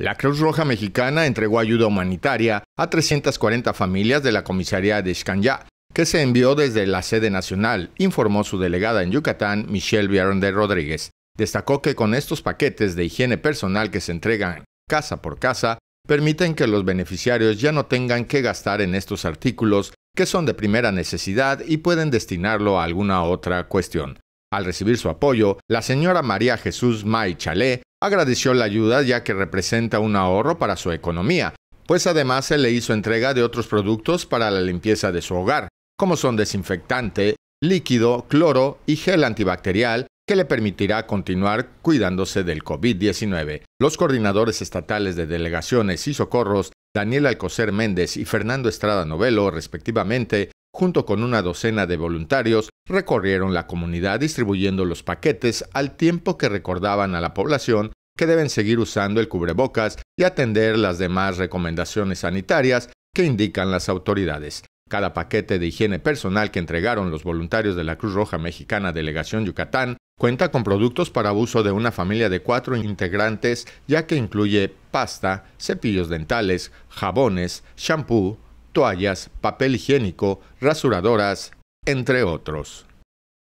La Cruz Roja Mexicana entregó ayuda humanitaria a 340 familias de la comisaría de Xcanyá, que se envió desde la sede nacional, informó su delegada en Yucatán, Michelle de Rodríguez. Destacó que con estos paquetes de higiene personal que se entregan casa por casa, permiten que los beneficiarios ya no tengan que gastar en estos artículos que son de primera necesidad y pueden destinarlo a alguna otra cuestión. Al recibir su apoyo, la señora María Jesús May Chalé Agradeció la ayuda ya que representa un ahorro para su economía, pues además se le hizo entrega de otros productos para la limpieza de su hogar, como son desinfectante, líquido, cloro y gel antibacterial que le permitirá continuar cuidándose del COVID-19. Los coordinadores estatales de delegaciones y socorros, Daniel Alcocer Méndez y Fernando Estrada Novelo, respectivamente, junto con una docena de voluntarios, recorrieron la comunidad distribuyendo los paquetes al tiempo que recordaban a la población que deben seguir usando el cubrebocas y atender las demás recomendaciones sanitarias que indican las autoridades. Cada paquete de higiene personal que entregaron los voluntarios de la Cruz Roja Mexicana Delegación Yucatán cuenta con productos para uso de una familia de cuatro integrantes, ya que incluye pasta, cepillos dentales, jabones, shampoo, toallas, papel higiénico, rasuradoras, entre otros.